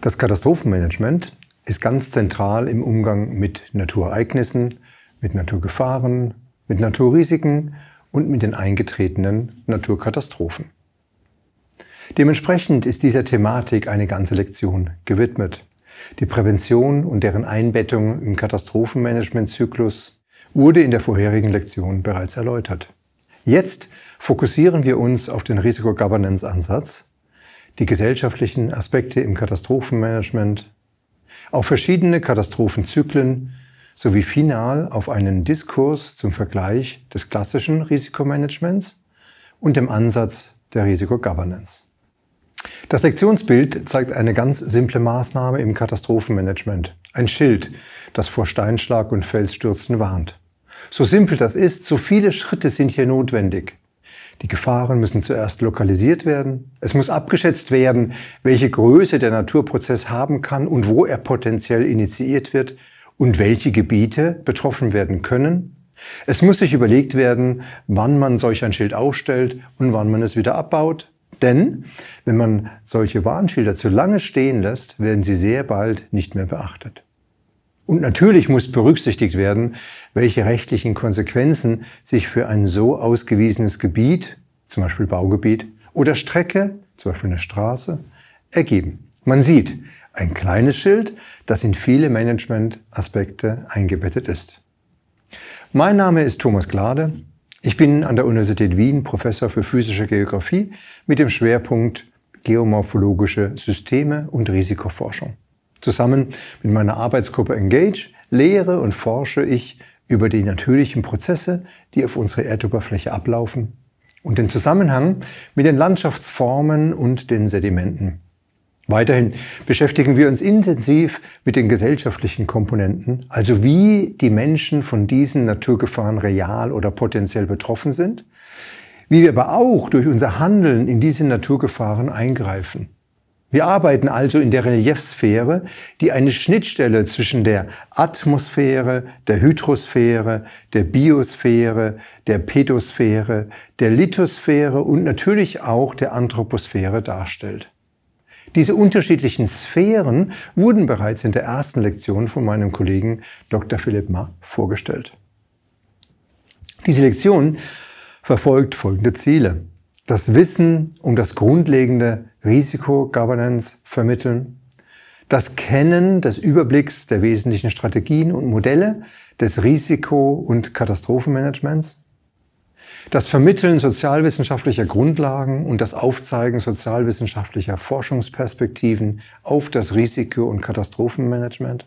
Das Katastrophenmanagement ist ganz zentral im Umgang mit Naturereignissen, mit Naturgefahren, mit Naturrisiken und mit den eingetretenen Naturkatastrophen. Dementsprechend ist dieser Thematik eine ganze Lektion gewidmet. Die Prävention und deren Einbettung im Katastrophenmanagementzyklus wurde in der vorherigen Lektion bereits erläutert. Jetzt fokussieren wir uns auf den Risikogovernance-Ansatz, die gesellschaftlichen Aspekte im Katastrophenmanagement, auf verschiedene Katastrophenzyklen sowie final auf einen Diskurs zum Vergleich des klassischen Risikomanagements und dem Ansatz der Risikogovernance. Das Sektionsbild zeigt eine ganz simple Maßnahme im Katastrophenmanagement. Ein Schild, das vor Steinschlag und Felsstürzen warnt. So simpel das ist, so viele Schritte sind hier notwendig. Die Gefahren müssen zuerst lokalisiert werden. Es muss abgeschätzt werden, welche Größe der Naturprozess haben kann und wo er potenziell initiiert wird und welche Gebiete betroffen werden können. Es muss sich überlegt werden, wann man solch ein Schild aufstellt und wann man es wieder abbaut. Denn wenn man solche Warnschilder zu lange stehen lässt, werden sie sehr bald nicht mehr beachtet. Und natürlich muss berücksichtigt werden, welche rechtlichen Konsequenzen sich für ein so ausgewiesenes Gebiet, zum Beispiel Baugebiet oder Strecke, zum Beispiel eine Straße, ergeben. Man sieht ein kleines Schild, das in viele Management-Aspekte eingebettet ist. Mein Name ist Thomas Glade. Ich bin an der Universität Wien Professor für physische Geografie mit dem Schwerpunkt geomorphologische Systeme und Risikoforschung. Zusammen mit meiner Arbeitsgruppe Engage lehre und forsche ich über die natürlichen Prozesse, die auf unserer Erdoberfläche ablaufen und den Zusammenhang mit den Landschaftsformen und den Sedimenten. Weiterhin beschäftigen wir uns intensiv mit den gesellschaftlichen Komponenten, also wie die Menschen von diesen Naturgefahren real oder potenziell betroffen sind, wie wir aber auch durch unser Handeln in diese Naturgefahren eingreifen. Wir arbeiten also in der Reliefsphäre, die eine Schnittstelle zwischen der Atmosphäre, der Hydrosphäre, der Biosphäre, der Petosphäre, der Lithosphäre und natürlich auch der Anthroposphäre darstellt. Diese unterschiedlichen Sphären wurden bereits in der ersten Lektion von meinem Kollegen Dr. Philipp Ma vorgestellt. Diese Lektion verfolgt folgende Ziele das Wissen um das grundlegende Risiko-Governance vermitteln, das Kennen des Überblicks der wesentlichen Strategien und Modelle des Risiko- und Katastrophenmanagements, das Vermitteln sozialwissenschaftlicher Grundlagen und das Aufzeigen sozialwissenschaftlicher Forschungsperspektiven auf das Risiko- und Katastrophenmanagement,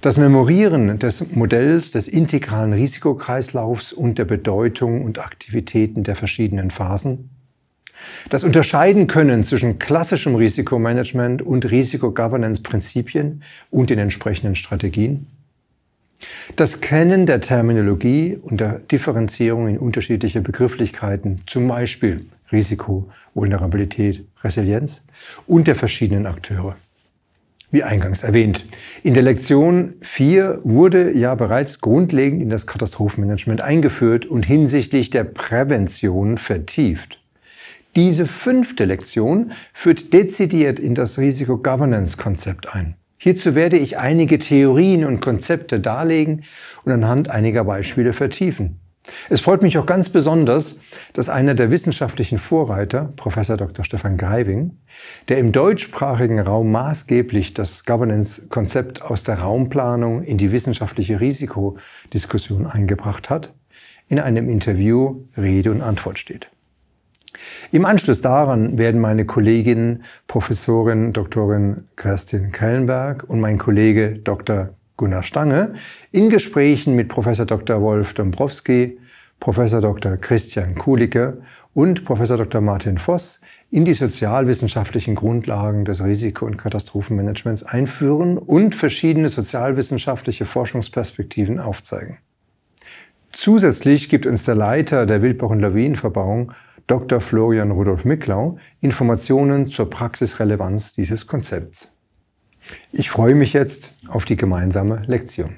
das Memorieren des Modells des integralen Risikokreislaufs und der Bedeutung und Aktivitäten der verschiedenen Phasen. Das Unterscheiden können zwischen klassischem Risikomanagement und Risikogovernance-Prinzipien und den entsprechenden Strategien. Das Kennen der Terminologie und der Differenzierung in unterschiedliche Begrifflichkeiten, zum Beispiel Risiko, Vulnerabilität, Resilienz und der verschiedenen Akteure. Wie eingangs erwähnt. In der Lektion 4 wurde ja bereits grundlegend in das Katastrophenmanagement eingeführt und hinsichtlich der Prävention vertieft. Diese fünfte Lektion führt dezidiert in das Risiko-Governance-Konzept ein. Hierzu werde ich einige Theorien und Konzepte darlegen und anhand einiger Beispiele vertiefen. Es freut mich auch ganz besonders, dass einer der wissenschaftlichen Vorreiter, Professor Dr. Stefan Greiving, der im deutschsprachigen Raum maßgeblich das Governance-Konzept aus der Raumplanung in die wissenschaftliche Risikodiskussion eingebracht hat, in einem Interview Rede und Antwort steht. Im Anschluss daran werden meine Kollegin Professorin Dr. Kerstin Kellenberg und mein Kollege Dr. Gunnar Stange in Gesprächen mit Prof. Dr. Wolf Dombrowski, Prof. Dr. Christian Kulicke und Prof. Dr. Martin Voss in die sozialwissenschaftlichen Grundlagen des Risiko- und Katastrophenmanagements einführen und verschiedene sozialwissenschaftliche Forschungsperspektiven aufzeigen. Zusätzlich gibt uns der Leiter der Wildbach- und Lawinenverbauung, Dr. Florian Rudolf Micklau, Informationen zur Praxisrelevanz dieses Konzepts. Ich freue mich jetzt auf die gemeinsame Lektion.